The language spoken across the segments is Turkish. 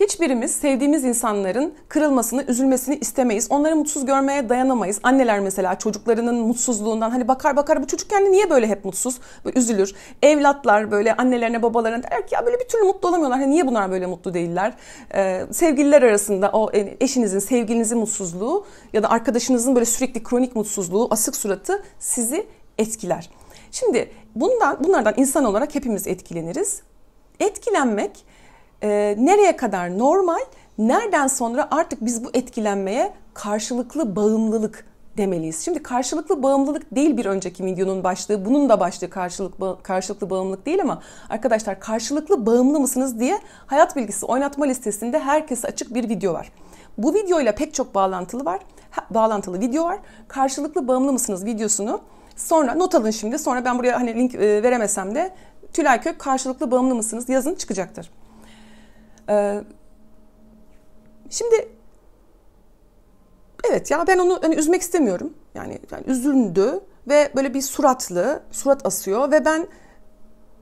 Hiçbirimiz sevdiğimiz insanların kırılmasını, üzülmesini istemeyiz. Onları mutsuz görmeye dayanamayız. Anneler mesela çocuklarının mutsuzluğundan hani bakar bakar bu çocuk kendi niye böyle hep mutsuz, böyle üzülür. Evlatlar böyle annelerine babalarına der ki ya böyle bir türlü mutlu olamıyorlar. Hani niye bunlar böyle mutlu değiller? Ee, sevgililer arasında o e, eşinizin, sevgilinizin mutsuzluğu ya da arkadaşınızın böyle sürekli kronik mutsuzluğu, asık suratı sizi etkiler. Şimdi bundan bunlardan insan olarak hepimiz etkileniriz. Etkilenmek e, nereye kadar normal, nereden sonra artık biz bu etkilenmeye karşılıklı bağımlılık demeliyiz. Şimdi karşılıklı bağımlılık değil bir önceki videonun başlığı. Bunun da başlığı karşılık, karşılıklı bağımlılık değil ama arkadaşlar karşılıklı bağımlı mısınız diye hayat bilgisi oynatma listesinde herkese açık bir video var. Bu videoyla pek çok bağlantılı var. Ha, bağlantılı video var. Karşılıklı bağımlı mısınız videosunu sonra not alın şimdi. Sonra ben buraya hani link e, veremesem de Tülay Kök karşılıklı bağımlı mısınız yazın çıkacaktır. Ee, şimdi evet ya ben onu hani üzmek istemiyorum. Yani, yani üzüldü ve böyle bir suratlı surat asıyor ve ben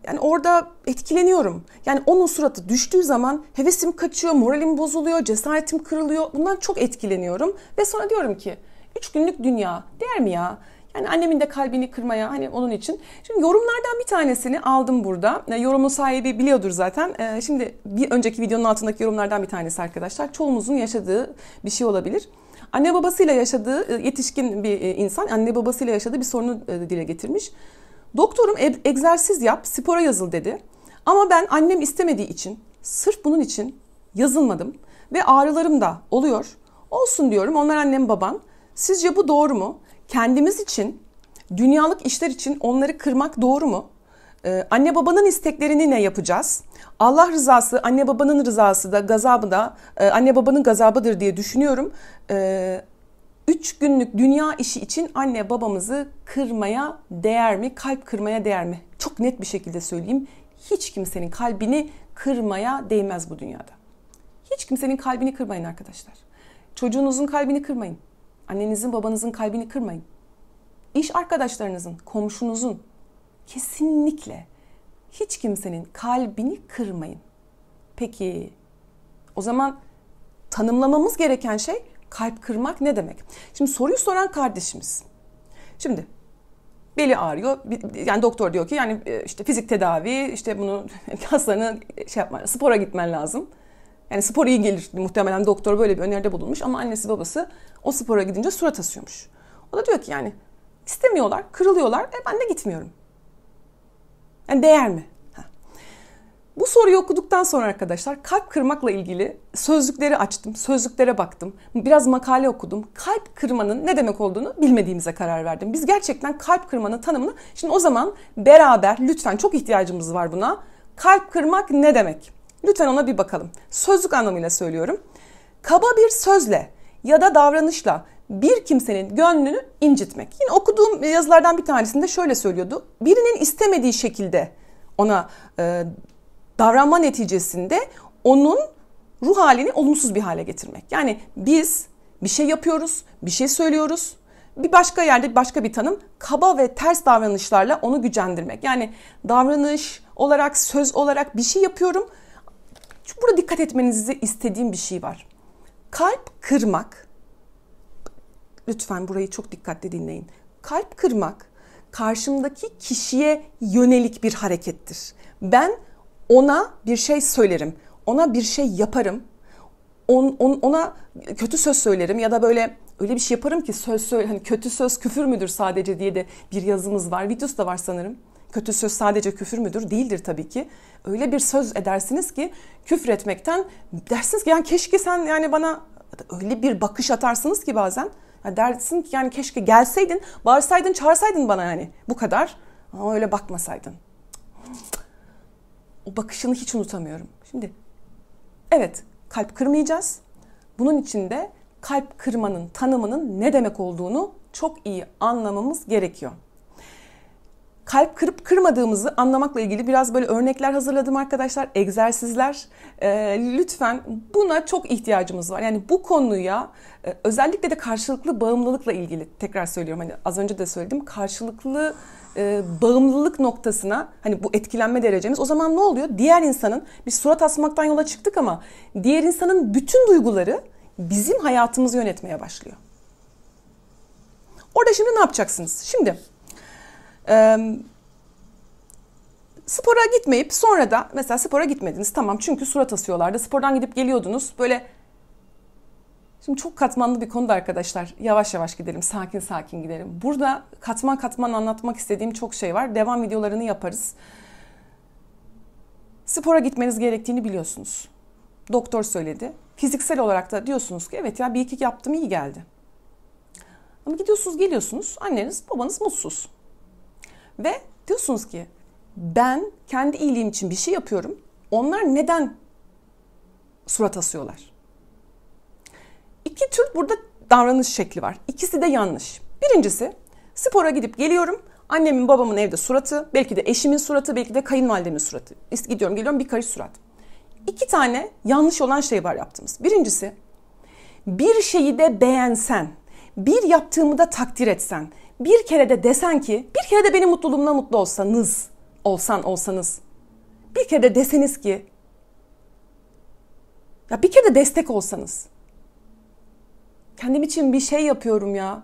yani orada etkileniyorum. Yani onun suratı düştüğü zaman hevesim kaçıyor, moralim bozuluyor, cesaretim kırılıyor. Bundan çok etkileniyorum ve sonra diyorum ki üç günlük dünya değer mi ya? Hani annemin de kalbini kırmaya hani onun için. Şimdi yorumlardan bir tanesini aldım burada. E, yorumun sahibi biliyordur zaten. E, şimdi bir önceki videonun altındaki yorumlardan bir tanesi arkadaşlar. Çoğumuzun yaşadığı bir şey olabilir. Anne babasıyla yaşadığı e, yetişkin bir e, insan anne babasıyla yaşadığı bir sorunu dile getirmiş. Doktorum egzersiz yap, spora yazıl dedi. Ama ben annem istemediği için, sırf bunun için yazılmadım ve ağrılarım da oluyor. Olsun diyorum onlar annem baban. Sizce bu doğru mu? kendimiz için, dünyalık işler için onları kırmak doğru mu? Ee, anne babanın isteklerini ne yapacağız? Allah rızası, anne babanın rızası da gazabı da e, anne babanın gazabıdır diye düşünüyorum. Ee, üç günlük dünya işi için anne babamızı kırmaya değer mi? Kalp kırmaya değer mi? Çok net bir şekilde söyleyeyim. Hiç kimsenin kalbini kırmaya değmez bu dünyada. Hiç kimsenin kalbini kırmayın arkadaşlar. Çocuğunuzun kalbini kırmayın. Annenizin babanızın kalbini kırmayın. İş arkadaşlarınızın, komşunuzun kesinlikle hiç kimsenin kalbini kırmayın. Peki o zaman tanımlamamız gereken şey kalp kırmak ne demek? Şimdi soruyu soran kardeşimiz. Şimdi beli ağrıyor. Yani doktor diyor ki yani e, işte fizik tedavi, işte bunu hastanın şey yapman, spora gitmen lazım. Yani spor iyi gelir muhtemelen doktor böyle bir öneride bulunmuş ama annesi babası o spora gidince surat asıyormuş. O da diyor ki yani istemiyorlar, kırılıyorlar. E ben de gitmiyorum. Yani değer mi? Heh. Bu soruyu okuduktan sonra arkadaşlar kalp kırmakla ilgili sözlükleri açtım, sözlüklere baktım. Biraz makale okudum. Kalp kırmanın ne demek olduğunu bilmediğimize karar verdim. Biz gerçekten kalp kırmanın tanımını şimdi o zaman beraber lütfen çok ihtiyacımız var buna. Kalp kırmak ne demek? Lütfen ona bir bakalım. Sözlük anlamıyla söylüyorum. Kaba bir sözle ya da davranışla bir kimsenin gönlünü incitmek. Yine okuduğum yazılardan bir tanesinde şöyle söylüyordu. Birinin istemediği şekilde ona e, davranma neticesinde onun ruh halini olumsuz bir hale getirmek. Yani biz bir şey yapıyoruz, bir şey söylüyoruz. Bir başka yerde başka bir tanım kaba ve ters davranışlarla onu gücendirmek. Yani davranış olarak, söz olarak bir şey yapıyorum çünkü burada dikkat etmenizi istediğim bir şey var. Kalp kırmak, lütfen burayı çok dikkatli dinleyin. Kalp kırmak karşımdaki kişiye yönelik bir harekettir. Ben ona bir şey söylerim, ona bir şey yaparım, on, on, ona kötü söz söylerim ya da böyle öyle bir şey yaparım ki söz söyle hani kötü söz küfür müdür sadece diye de bir yazımız var. Videosu da var sanırım kötü söz sadece küfür müdür? Değildir tabii ki. Öyle bir söz edersiniz ki küfür etmekten dersiniz ki yani keşke sen yani bana öyle bir bakış atarsınız ki bazen. Yani dersin ki yani keşke gelseydin, bağırsaydın, çağırsaydın bana yani bu kadar. Ama öyle bakmasaydın. O bakışını hiç unutamıyorum. Şimdi evet kalp kırmayacağız. Bunun için de kalp kırmanın tanımının ne demek olduğunu çok iyi anlamamız gerekiyor kalp kırıp kırmadığımızı anlamakla ilgili biraz böyle örnekler hazırladım arkadaşlar. Egzersizler. E, lütfen buna çok ihtiyacımız var. Yani bu konuya e, özellikle de karşılıklı bağımlılıkla ilgili tekrar söylüyorum. Hani az önce de söyledim. Karşılıklı e, bağımlılık noktasına hani bu etkilenme derecemiz o zaman ne oluyor? Diğer insanın bir surat asmaktan yola çıktık ama diğer insanın bütün duyguları bizim hayatımızı yönetmeye başlıyor. Orada şimdi ne yapacaksınız? Şimdi e, spora gitmeyip sonra da mesela spora gitmediniz tamam çünkü surat asıyorlardı spordan gidip geliyordunuz böyle Şimdi çok katmanlı bir konuda arkadaşlar. Yavaş yavaş gidelim, sakin sakin gidelim. Burada katman katman anlatmak istediğim çok şey var. Devam videolarını yaparız. Spora gitmeniz gerektiğini biliyorsunuz. Doktor söyledi. Fiziksel olarak da diyorsunuz ki evet ya bir iki yaptım iyi geldi. Ama gidiyorsunuz geliyorsunuz anneniz babanız mutsuz. Ve diyorsunuz ki ben kendi iyiliğim için bir şey yapıyorum. Onlar neden surat asıyorlar? İki tür burada davranış şekli var. İkisi de yanlış. Birincisi spora gidip geliyorum. Annemin babamın evde suratı, belki de eşimin suratı, belki de kayınvalidemin suratı. Gidiyorum geliyorum bir karış surat. İki tane yanlış olan şey var yaptığımız. Birincisi bir şeyi de beğensen, bir yaptığımı da takdir etsen, bir kere de desen ki, bir kere de benim mutluluğumla mutlu olsanız, olsan olsanız. Bir kere de deseniz ki, ya bir kere de destek olsanız. Kendim için bir şey yapıyorum ya.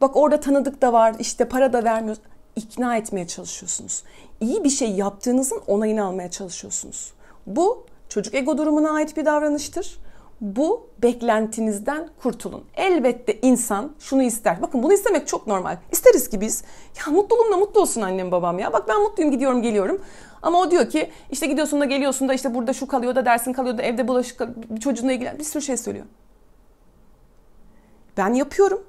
Bak orada tanıdık da var, işte para da vermiyor. ikna etmeye çalışıyorsunuz. iyi bir şey yaptığınızın onayını almaya çalışıyorsunuz. Bu çocuk ego durumuna ait bir davranıştır bu beklentinizden kurtulun. Elbette insan şunu ister. Bakın bunu istemek çok normal. İsteriz ki biz ya mutluluğumla mutlu olsun annem babam ya. Bak ben mutluyum gidiyorum geliyorum. Ama o diyor ki işte gidiyorsun da geliyorsun da işte burada şu kalıyor da dersin kalıyor da evde bulaşık çocuğunla ilgilen bir sürü şey söylüyor. Ben yapıyorum.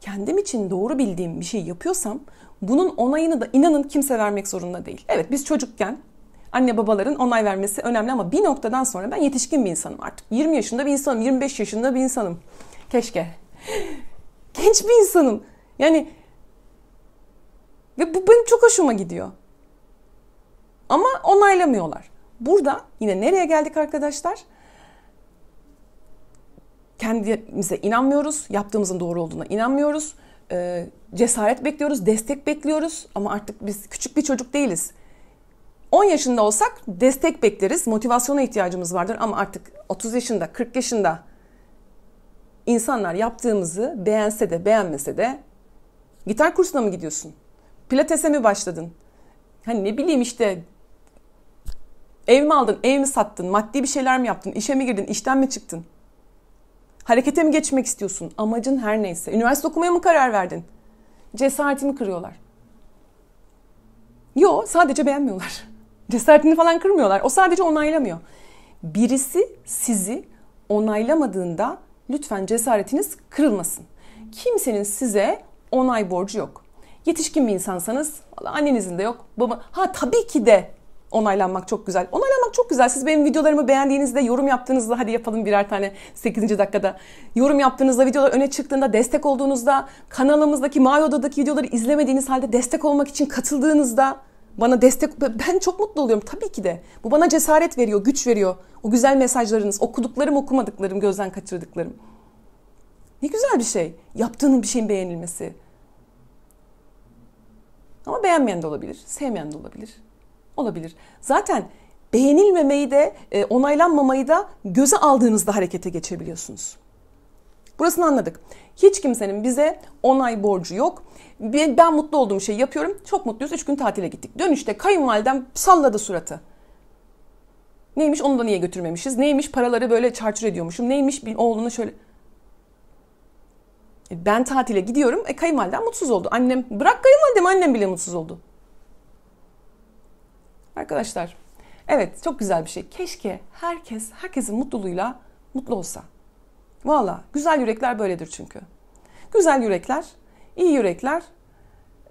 Kendim için doğru bildiğim bir şey yapıyorsam bunun onayını da inanın kimse vermek zorunda değil. Evet biz çocukken anne babaların onay vermesi önemli ama bir noktadan sonra ben yetişkin bir insanım artık. 20 yaşında bir insanım, 25 yaşında bir insanım. Keşke. Genç bir insanım. Yani ve bu benim çok hoşuma gidiyor. Ama onaylamıyorlar. Burada yine nereye geldik arkadaşlar? Kendimize inanmıyoruz, yaptığımızın doğru olduğuna inanmıyoruz. Ee, cesaret bekliyoruz, destek bekliyoruz ama artık biz küçük bir çocuk değiliz. 10 yaşında olsak destek bekleriz, motivasyona ihtiyacımız vardır ama artık 30 yaşında, 40 yaşında insanlar yaptığımızı beğense de beğenmese de gitar kursuna mı gidiyorsun? Pilatese mi başladın? Hani ne bileyim işte ev mi aldın, ev mi sattın, maddi bir şeyler mi yaptın, işe mi girdin, işten mi çıktın? Harekete mi geçmek istiyorsun? Amacın her neyse. Üniversite okumaya mı karar verdin? Cesaretimi kırıyorlar. Yo sadece beğenmiyorlar. Cesaretini falan kırmıyorlar. O sadece onaylamıyor. Birisi sizi onaylamadığında lütfen cesaretiniz kırılmasın. Kimsenin size onay borcu yok. Yetişkin bir insansanız annenizin de yok. Baba ha tabii ki de onaylanmak çok güzel. Onaylanmak çok güzel. Siz benim videolarımı beğendiğinizde, yorum yaptığınızda hadi yapalım birer tane 8. dakikada. Yorum yaptığınızda, videolar öne çıktığında, destek olduğunuzda, kanalımızdaki Mavi Oda'daki videoları izlemediğiniz halde destek olmak için katıldığınızda bana destek ben çok mutlu oluyorum tabii ki de. Bu bana cesaret veriyor, güç veriyor. O güzel mesajlarınız, okuduklarım, okumadıklarım, gözden kaçırdıklarım. Ne güzel bir şey. Yaptığının bir şeyin beğenilmesi. Ama beğenmeyen de olabilir, sevmeyen de olabilir. Olabilir. Zaten beğenilmemeyi de, e, onaylanmamayı da göze aldığınızda harekete geçebiliyorsunuz. Burasını anladık. Hiç kimsenin bize onay borcu yok. Ben mutlu olduğum şeyi yapıyorum. Çok mutluyuz. Üç gün tatile gittik. Dönüşte kayınvalidem salladı suratı. Neymiş onu da niye götürmemişiz? Neymiş paraları böyle çarçur ediyormuşum? Neymiş bir oğluna şöyle... E, ben tatile gidiyorum. E kayınvalidem mutsuz oldu. Annem bırak kayınvalidem annem bile mutsuz oldu. Arkadaşlar evet çok güzel bir şey. Keşke herkes herkesin mutluluğuyla mutlu olsa. Valla güzel yürekler böyledir çünkü. Güzel yürekler, iyi yürekler.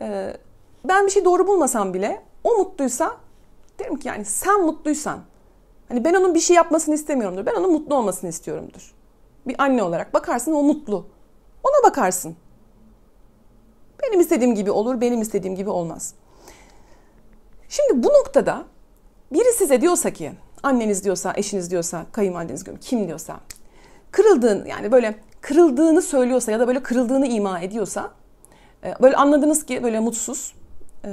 E, ben bir şey doğru bulmasam bile o mutluysa derim ki yani sen mutluysan. Hani ben onun bir şey yapmasını istemiyorumdur. Ben onun mutlu olmasını istiyorumdur. Bir anne olarak bakarsın o mutlu. Ona bakarsın. Benim istediğim gibi olur, benim istediğim gibi olmaz. Şimdi bu noktada biri size diyorsa ki anneniz diyorsa, eşiniz diyorsa, kayınvalideniz diyorsa, kim diyorsa kırıldığın yani böyle kırıldığını söylüyorsa ya da böyle kırıldığını ima ediyorsa e, böyle anladınız ki böyle mutsuz e,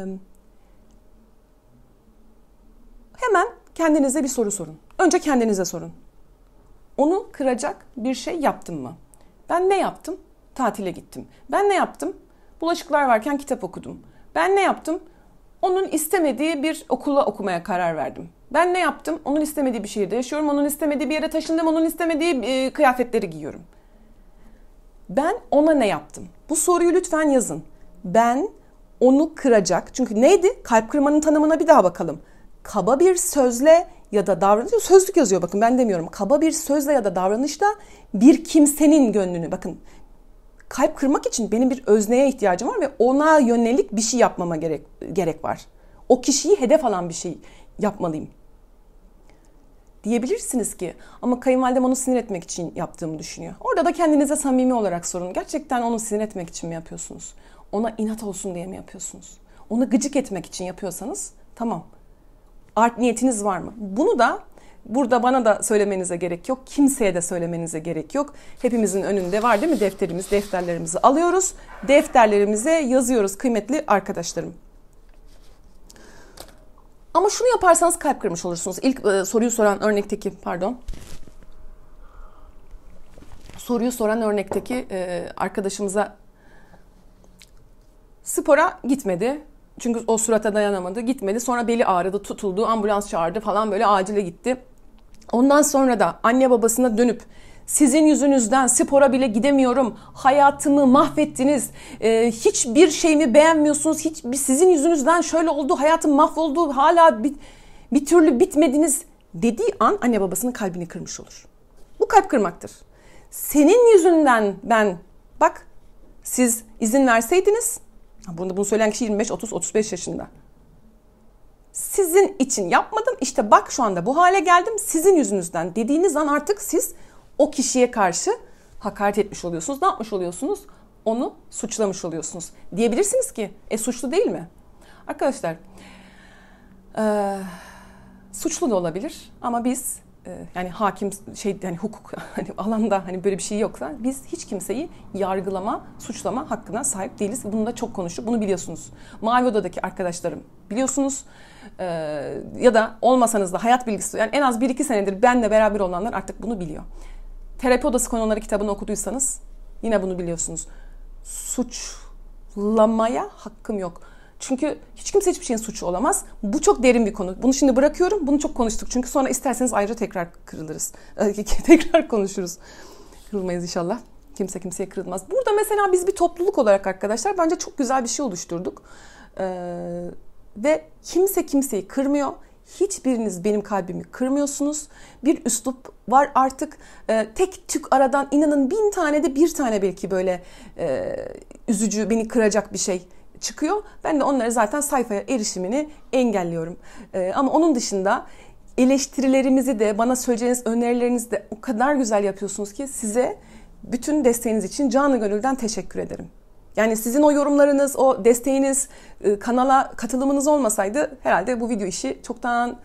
hemen kendinize bir soru sorun. Önce kendinize sorun. Onu kıracak bir şey yaptım mı? Ben ne yaptım? Tatile gittim. Ben ne yaptım? Bulaşıklar varken kitap okudum. Ben ne yaptım? Onun istemediği bir okula okumaya karar verdim. Ben ne yaptım? Onun istemediği bir şehirde yaşıyorum. Onun istemediği bir yere taşındım. Onun istemediği e, kıyafetleri giyiyorum. Ben ona ne yaptım? Bu soruyu lütfen yazın. Ben onu kıracak. Çünkü neydi? Kalp kırmanın tanımına bir daha bakalım. Kaba bir sözle ya da davranış. sözlük yazıyor bakın ben demiyorum. Kaba bir sözle ya da davranışla bir kimsenin gönlünü bakın kalp kırmak için benim bir özneye ihtiyacım var ve ona yönelik bir şey yapmama gerek gerek var. O kişiyi hedef alan bir şey yapmalıyım diyebilirsiniz ki ama kayınvalidem onu sinir etmek için yaptığımı düşünüyor. Orada da kendinize samimi olarak sorun. Gerçekten onu sinir etmek için mi yapıyorsunuz? Ona inat olsun diye mi yapıyorsunuz? Onu gıcık etmek için yapıyorsanız tamam. Art niyetiniz var mı? Bunu da burada bana da söylemenize gerek yok. Kimseye de söylemenize gerek yok. Hepimizin önünde var değil mi defterimiz? Defterlerimizi alıyoruz. Defterlerimize yazıyoruz kıymetli arkadaşlarım. Ama şunu yaparsanız kalp kırmış olursunuz. İlk e, soruyu soran örnekteki pardon. Soruyu soran örnekteki e, arkadaşımıza spora gitmedi. Çünkü o surata dayanamadı. Gitmedi. Sonra beli ağrıdı, tutuldu. Ambulans çağırdı falan böyle acile gitti. Ondan sonra da anne babasına dönüp sizin yüzünüzden spora bile gidemiyorum. Hayatımı mahvettiniz. E, hiçbir şeyimi beğenmiyorsunuz. Hiç sizin yüzünüzden şöyle oldu. Hayatım mahvoldu. Hala bir, bir türlü bitmediniz." dediği an anne babasının kalbini kırmış olur. Bu kalp kırmaktır. Senin yüzünden ben bak siz izin verseydiniz bunu, bunu söyleyen kişi 25, 30, 35 yaşında. Sizin için yapmadım işte bak şu anda bu hale geldim sizin yüzünüzden dediğiniz an artık siz o kişiye karşı hakaret etmiş oluyorsunuz. Ne yapmış oluyorsunuz? Onu suçlamış oluyorsunuz. Diyebilirsiniz ki e suçlu değil mi? Arkadaşlar e, suçlu da olabilir ama biz e, yani hakim şey yani hukuk hani alanda hani böyle bir şey yoksa biz hiç kimseyi yargılama, suçlama hakkına sahip değiliz. Bunu da çok konuştuk. Bunu biliyorsunuz. Mavi Oda'daki arkadaşlarım biliyorsunuz. E, ya da olmasanız da hayat bilgisi yani en az 1-2 senedir benle beraber olanlar artık bunu biliyor. Terapi Odası Konuları kitabını okuduysanız yine bunu biliyorsunuz. Suçlamaya hakkım yok. Çünkü hiç kimse hiçbir şeyin suçu olamaz. Bu çok derin bir konu. Bunu şimdi bırakıyorum. Bunu çok konuştuk. Çünkü sonra isterseniz ayrıca tekrar kırılırız. tekrar konuşuruz. Kırılmayız inşallah. Kimse kimseye kırılmaz. Burada mesela biz bir topluluk olarak arkadaşlar bence çok güzel bir şey oluşturduk. Ee, ve kimse kimseyi kırmıyor hiçbiriniz benim kalbimi kırmıyorsunuz. Bir üslup var artık e, tek tük aradan inanın bin tane de bir tane belki böyle e, üzücü beni kıracak bir şey çıkıyor. Ben de onlara zaten sayfaya erişimini engelliyorum. E, ama onun dışında eleştirilerimizi de bana söyleyeceğiniz önerilerinizi de o kadar güzel yapıyorsunuz ki size bütün desteğiniz için canı gönülden teşekkür ederim. Yani sizin o yorumlarınız, o desteğiniz, e, kanala katılımınız olmasaydı herhalde bu video işi çoktan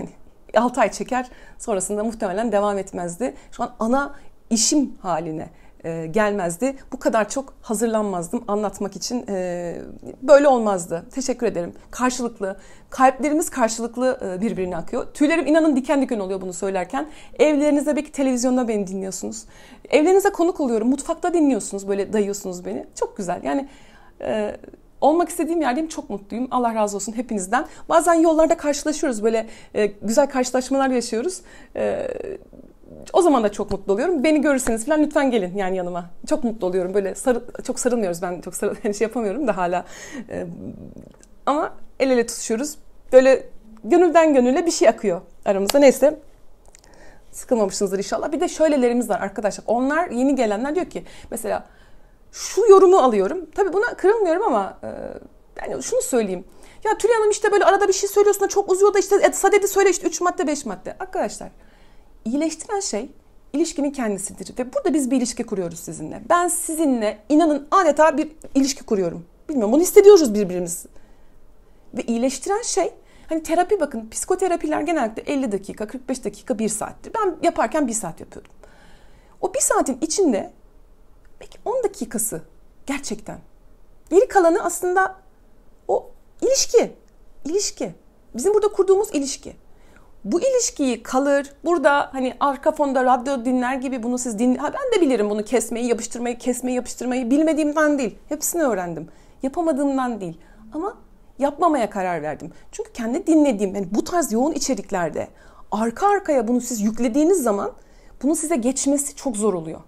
yani 6 ay çeker. Sonrasında muhtemelen devam etmezdi. Şu an ana işim haline e, gelmezdi. Bu kadar çok hazırlanmazdım anlatmak için. E, böyle olmazdı. Teşekkür ederim. Karşılıklı, kalplerimiz karşılıklı e, birbirine akıyor. Tüylerim inanın diken diken oluyor bunu söylerken. Evlerinizde belki televizyonda beni dinliyorsunuz. Evlerinize konuk oluyorum. Mutfakta dinliyorsunuz, böyle dayıyorsunuz beni. Çok güzel. Yani... olmak istediğim yerdeyim çok mutluyum. Allah razı olsun hepinizden. Bazen yollarda karşılaşıyoruz böyle güzel karşılaşmalar yaşıyoruz. E, o zaman da çok mutlu oluyorum. Beni görürseniz falan lütfen gelin yani yanıma. Çok mutlu oluyorum. Böyle sarı, çok sarılmıyoruz ben çok sarı yani şey yapamıyorum da hala. E, ama el ele tutuşuyoruz. Böyle gönülden gönüle bir şey akıyor aramızda. Neyse sıkılmamışsınızdır inşallah. Bir de şöylelerimiz var arkadaşlar. Onlar yeni gelenler diyor ki mesela şu yorumu alıyorum. Tabii buna kırılmıyorum ama e, yani şunu söyleyeyim. Ya Tülay Hanım işte böyle arada bir şey söylüyorsun da çok uzuyor da işte e, sadede söyle işte 3 madde 5 madde. Arkadaşlar iyileştiren şey ilişkinin kendisidir. Ve burada biz bir ilişki kuruyoruz sizinle. Ben sizinle inanın adeta bir ilişki kuruyorum. Bilmiyorum bunu hissediyoruz birbirimiz. Ve iyileştiren şey hani terapi bakın psikoterapiler genellikle 50 dakika 45 dakika 1 saattir. Ben yaparken 1 saat yapıyordum. O 1 saatin içinde belki 10 dakikası gerçekten. Geri kalanı aslında o ilişki. İlişki. Bizim burada kurduğumuz ilişki bu ilişkiyi kalır. Burada hani arka fonda radyo dinler gibi bunu siz din ha ben de bilirim bunu kesmeyi, yapıştırmayı, kesmeyi, yapıştırmayı bilmediğimden değil. Hepsini öğrendim. Yapamadığımdan değil. Ama yapmamaya karar verdim. Çünkü kendi dinlediğim yani bu tarz yoğun içeriklerde arka arkaya bunu siz yüklediğiniz zaman bunu size geçmesi çok zor oluyor.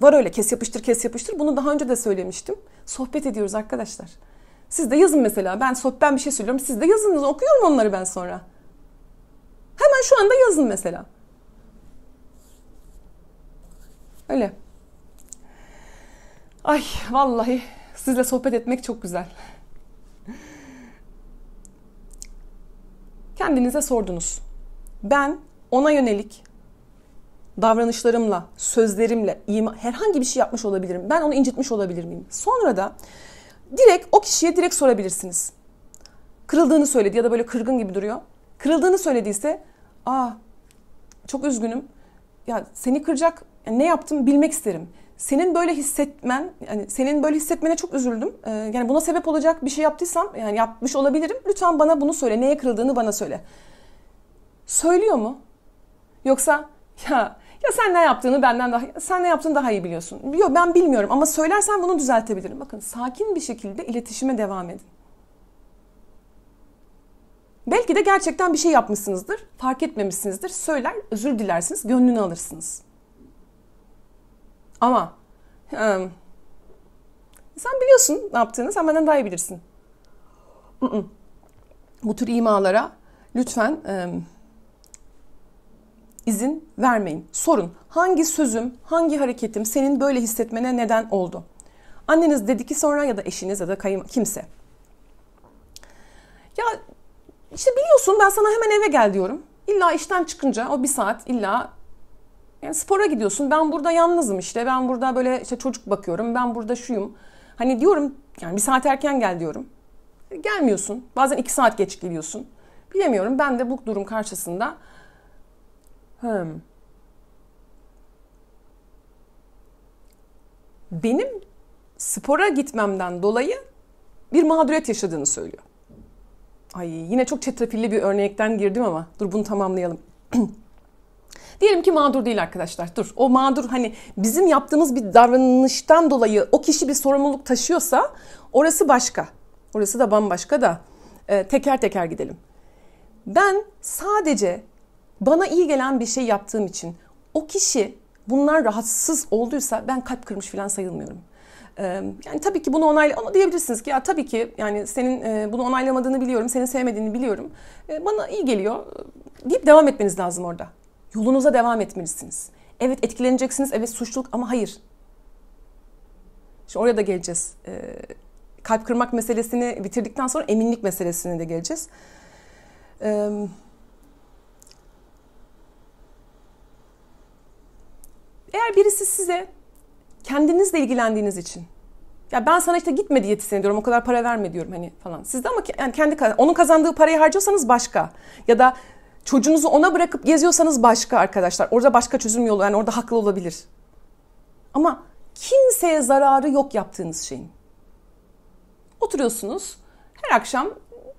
Var öyle kes yapıştır kes yapıştır. Bunu daha önce de söylemiştim. Sohbet ediyoruz arkadaşlar. Siz de yazın mesela. Ben sohbet ben bir şey söylüyorum. Siz de yazınız. Okuyorum onları ben sonra. Hemen şu anda yazın mesela. Öyle. Ay vallahi sizle sohbet etmek çok güzel. Kendinize sordunuz. Ben ona yönelik davranışlarımla, sözlerimle ima, herhangi bir şey yapmış olabilirim. Ben onu incitmiş olabilir miyim? Sonra da direkt o kişiye direkt sorabilirsiniz. Kırıldığını söyledi ya da böyle kırgın gibi duruyor. Kırıldığını söylediyse, aa çok üzgünüm. Ya seni kıracak ne yaptım bilmek isterim. Senin böyle hissetmen, yani senin böyle hissetmene çok üzüldüm. Ee, yani buna sebep olacak bir şey yaptıysam, yani yapmış olabilirim. Lütfen bana bunu söyle, neye kırıldığını bana söyle. Söylüyor mu? Yoksa ya ya sen ne yaptığını benden daha sen ne yaptığını daha iyi biliyorsun. Yok ben bilmiyorum ama söylersen bunu düzeltebilirim. Bakın sakin bir şekilde iletişime devam edin. Belki de gerçekten bir şey yapmışsınızdır, fark etmemişsinizdir. Söyler, özür dilersiniz, gönlünü alırsınız. Ama ıı, sen biliyorsun ne yaptığını, sen benden daha iyi bilirsin. Bu tür imalara lütfen ıı, izin vermeyin. Sorun hangi sözüm, hangi hareketim senin böyle hissetmene neden oldu? Anneniz dedi ki sonra ya da eşiniz ya da kayın, kimse. Ya işte biliyorsun ben sana hemen eve gel diyorum. İlla işten çıkınca o bir saat illa yani spora gidiyorsun. Ben burada yalnızım işte. Ben burada böyle işte çocuk bakıyorum. Ben burada şuyum. Hani diyorum yani bir saat erken gel diyorum. Gelmiyorsun. Bazen iki saat geç geliyorsun. Bilemiyorum. Ben de bu durum karşısında hmm. benim spora gitmemden dolayı bir mağduriyet yaşadığını söylüyor. Ay yine çok çetrefilli bir örnekten girdim ama dur bunu tamamlayalım. Diyelim ki mağdur değil arkadaşlar. Dur o mağdur hani bizim yaptığımız bir davranıştan dolayı o kişi bir sorumluluk taşıyorsa orası başka. Orası da bambaşka da e, teker teker gidelim. Ben sadece bana iyi gelen bir şey yaptığım için o kişi bunlar rahatsız olduysa ben kalp kırmış falan sayılmıyorum. Yani tabii ki bunu onayla ama diyebilirsiniz ki ya tabii ki yani senin bunu onaylamadığını biliyorum, senin sevmediğini biliyorum. Bana iyi geliyor deyip devam etmeniz lazım orada. Yolunuza devam etmelisiniz. Evet etkileneceksiniz, evet suçluluk ama hayır. Şimdi oraya da geleceğiz. Kalp kırmak meselesini bitirdikten sonra eminlik meselesine de geleceğiz. Eğer birisi size kendinizle ilgilendiğiniz için. Ya ben sana işte gitme diyetisyene diyorum o kadar para verme diyorum hani falan. Sizde ama yani kendi onun kazandığı parayı harcıyorsanız başka. Ya da çocuğunuzu ona bırakıp geziyorsanız başka arkadaşlar. Orada başka çözüm yolu yani orada haklı olabilir. Ama kimseye zararı yok yaptığınız şeyin. Oturuyorsunuz her akşam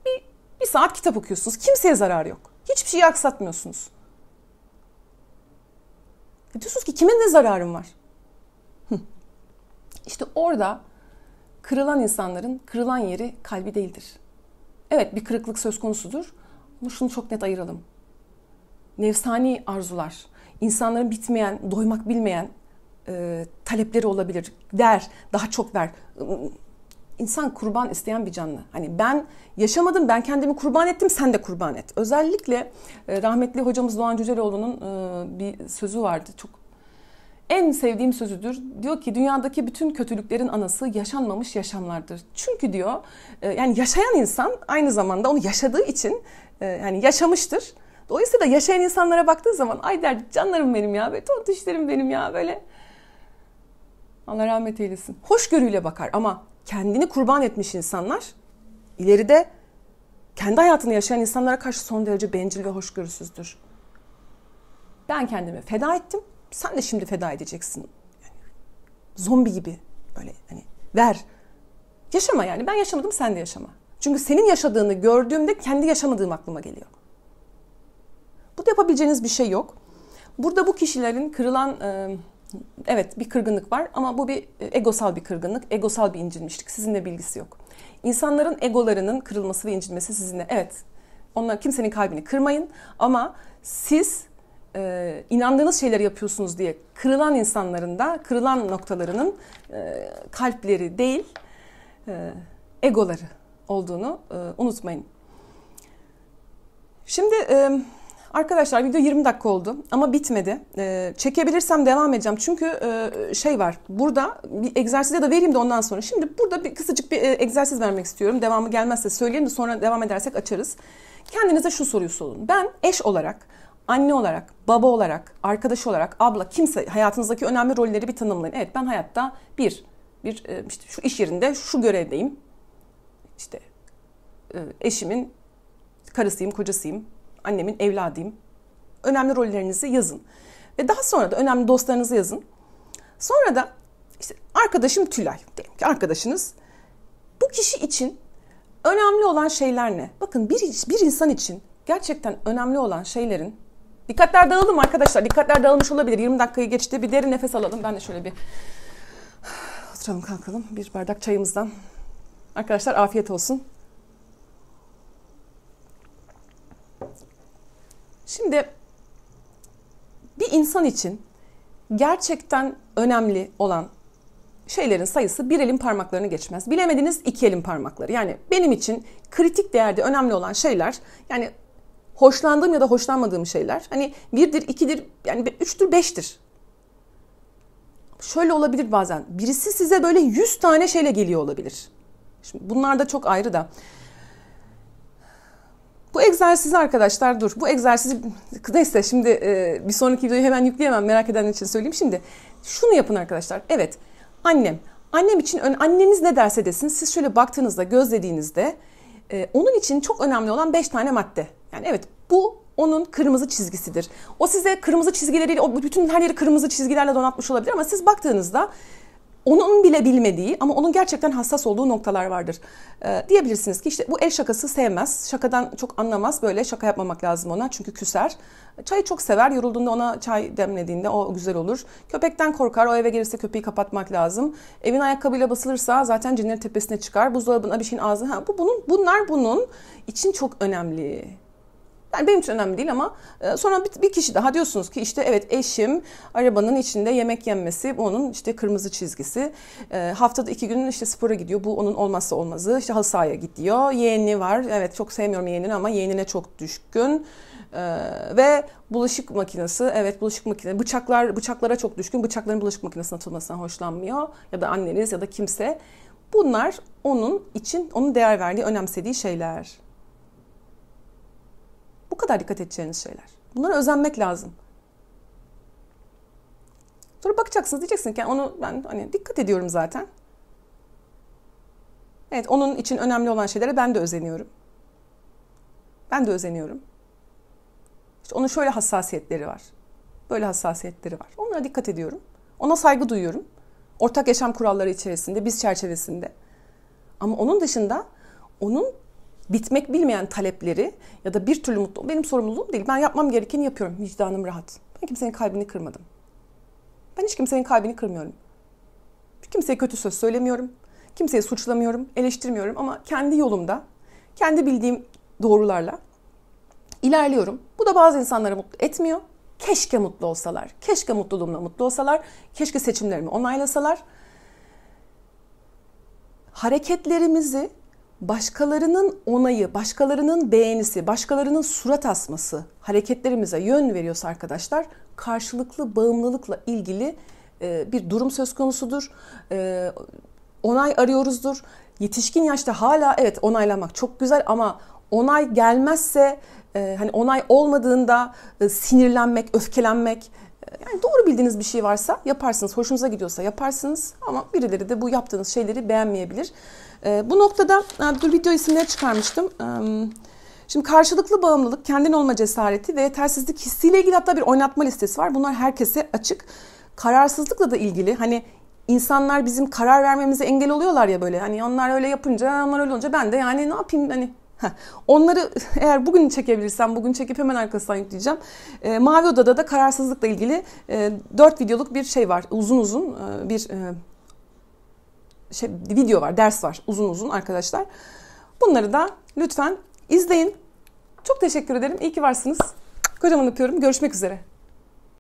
bir, bir saat kitap okuyorsunuz. Kimseye zararı yok. Hiçbir şeyi aksatmıyorsunuz. E diyorsunuz ki kime ne zararım var? İşte orada kırılan insanların kırılan yeri kalbi değildir. Evet bir kırıklık söz konusudur ama şunu çok net ayıralım. Nefsani arzular, insanların bitmeyen, doymak bilmeyen e, talepleri olabilir. Der, daha çok ver. İnsan kurban isteyen bir canlı. Hani ben yaşamadım, ben kendimi kurban ettim, sen de kurban et. Özellikle e, rahmetli hocamız Doğan Cüceloğlu'nun e, bir sözü vardı. Çok en sevdiğim sözüdür. Diyor ki dünyadaki bütün kötülüklerin anası yaşanmamış yaşamlardır. Çünkü diyor e, yani yaşayan insan aynı zamanda onu yaşadığı için e, yani yaşamıştır. Dolayısıyla yaşayan insanlara baktığı zaman ay der canlarım benim ya, be, tontişlerim benim ya böyle. Allah rahmet eylesin. Hoşgörüyle bakar ama kendini kurban etmiş insanlar ileride kendi hayatını yaşayan insanlara karşı son derece bencil ve hoşgörüsüzdür. Ben kendimi feda ettim sen de şimdi feda edeceksin. Yani zombi gibi böyle hani ver. Yaşama yani ben yaşamadım sen de yaşama. Çünkü senin yaşadığını gördüğümde kendi yaşamadığım aklıma geliyor. Burada yapabileceğiniz bir şey yok. Burada bu kişilerin kırılan evet bir kırgınlık var ama bu bir e, egosal bir kırgınlık, egosal bir incinmişlik. Sizinle bilgisi yok. İnsanların egolarının kırılması ve incinmesi sizinle evet. Onlar kimsenin kalbini kırmayın ama siz e, inandığınız şeyleri yapıyorsunuz diye kırılan insanların da kırılan noktalarının e, kalpleri değil e, egoları olduğunu e, unutmayın. Şimdi e, arkadaşlar video 20 dakika oldu ama bitmedi. E, çekebilirsem devam edeceğim çünkü e, şey var burada bir egzersiz ya da vereyim de ondan sonra. Şimdi burada bir kısacık bir e, egzersiz vermek istiyorum. Devamı gelmezse söyleyeyim de sonra devam edersek açarız. Kendinize şu soruyu sorun. Ben eş olarak anne olarak, baba olarak, arkadaş olarak, abla kimse hayatınızdaki önemli rolleri bir tanımlayın. Evet ben hayatta bir, bir e, işte şu iş yerinde şu görevdeyim. İşte e, eşimin karısıyım, kocasıyım, annemin evladıyım. Önemli rollerinizi yazın. Ve daha sonra da önemli dostlarınızı yazın. Sonra da işte arkadaşım Tülay diyelim ki arkadaşınız. Bu kişi için önemli olan şeyler ne? Bakın bir, bir insan için gerçekten önemli olan şeylerin Dikkatler dağıldı arkadaşlar? Dikkatler dağılmış olabilir. 20 dakikayı geçti. Bir derin nefes alalım. Ben de şöyle bir oturalım kalkalım. Bir bardak çayımızdan. Arkadaşlar afiyet olsun. Şimdi bir insan için gerçekten önemli olan şeylerin sayısı bir elin parmaklarını geçmez. Bilemediniz iki elin parmakları. Yani benim için kritik değerde önemli olan şeyler yani hoşlandığım ya da hoşlanmadığım şeyler. Hani birdir, ikidir, yani üçtür, beştir. Şöyle olabilir bazen. Birisi size böyle yüz tane şeyle geliyor olabilir. Şimdi bunlar da çok ayrı da. Bu egzersizi arkadaşlar dur. Bu egzersizi neyse şimdi e, bir sonraki videoyu hemen yükleyemem merak edenler için söyleyeyim. Şimdi şunu yapın arkadaşlar. Evet annem. Annem için anneniz ne derse desin siz şöyle baktığınızda gözlediğinizde e, onun için çok önemli olan beş tane madde yani evet bu onun kırmızı çizgisidir. O size kırmızı çizgileriyle, o bütün her yeri kırmızı çizgilerle donatmış olabilir ama siz baktığınızda onun bile bilmediği ama onun gerçekten hassas olduğu noktalar vardır. Ee, diyebilirsiniz ki işte bu el şakası sevmez. Şakadan çok anlamaz. Böyle şaka yapmamak lazım ona çünkü küser. Çayı çok sever. Yorulduğunda ona çay demlediğinde o güzel olur. Köpekten korkar. O eve gelirse köpeği kapatmak lazım. Evin ayakkabıyla basılırsa zaten cinlerin tepesine çıkar. Buzdolabına bir şeyin ağzına. Ha, bu bunun bunlar bunun için çok önemli. Yani benim için önemli değil ama e, sonra bir kişi daha diyorsunuz ki işte evet eşim arabanın içinde yemek yenmesi onun işte kırmızı çizgisi. E, haftada iki gün işte spora gidiyor. Bu onun olmazsa olmazı. İşte halı sahaya gidiyor. Yeğeni var. Evet çok sevmiyorum yeğenini ama yeğenine çok düşkün. E, ve bulaşık makinesi, evet bulaşık makinesi, bıçaklar, bıçaklara çok düşkün, bıçakların bulaşık makinesine atılmasına hoşlanmıyor ya da anneniz ya da kimse. Bunlar onun için, onun değer verdiği, önemsediği şeyler kadar dikkat edeceğiniz şeyler. Bunlara özenmek lazım. Sonra bakacaksınız diyeceksin ki onu ben hani dikkat ediyorum zaten. Evet onun için önemli olan şeylere ben de özeniyorum. Ben de özeniyorum. İşte onun şöyle hassasiyetleri var. Böyle hassasiyetleri var. Onlara dikkat ediyorum. Ona saygı duyuyorum. Ortak yaşam kuralları içerisinde, biz çerçevesinde. Ama onun dışında onun bitmek bilmeyen talepleri ya da bir türlü mutlu benim sorumluluğum değil. Ben yapmam gerekeni yapıyorum. Vicdanım rahat. Ben kimsenin kalbini kırmadım. Ben hiç kimsenin kalbini kırmıyorum. Kimseye kötü söz söylemiyorum. Kimseye suçlamıyorum, eleştirmiyorum ama kendi yolumda, kendi bildiğim doğrularla ilerliyorum. Bu da bazı insanları mutlu etmiyor. Keşke mutlu olsalar. Keşke mutluluğumla mutlu olsalar. Keşke seçimlerimi onaylasalar. Hareketlerimizi başkalarının onayı, başkalarının beğenisi, başkalarının surat asması hareketlerimize yön veriyorsa arkadaşlar karşılıklı bağımlılıkla ilgili e, bir durum söz konusudur. E, onay arıyoruzdur. Yetişkin yaşta hala evet onaylamak çok güzel ama onay gelmezse e, hani onay olmadığında sinirlenmek, öfkelenmek yani doğru bildiğiniz bir şey varsa yaparsınız. Hoşunuza gidiyorsa yaparsınız ama birileri de bu yaptığınız şeyleri beğenmeyebilir. Ee, bu noktada e, bir video isimleri çıkarmıştım. Ee, şimdi karşılıklı bağımlılık, kendin olma cesareti ve yetersizlik hissiyle ilgili hatta bir oynatma listesi var. Bunlar herkese açık. Kararsızlıkla da ilgili hani insanlar bizim karar vermemize engel oluyorlar ya böyle. Hani onlar öyle yapınca, onlar öyle olunca ben de yani ne yapayım hani Onları eğer bugün çekebilirsem bugün çekip hemen arkasından yükleyeceğim. E, Mavi Oda'da da kararsızlıkla ilgili e, 4 videoluk bir şey var. Uzun uzun e, bir e, şey, video var, ders var uzun uzun arkadaşlar. Bunları da lütfen izleyin. Çok teşekkür ederim. İyi ki varsınız. Kocaman öpüyorum. Görüşmek üzere.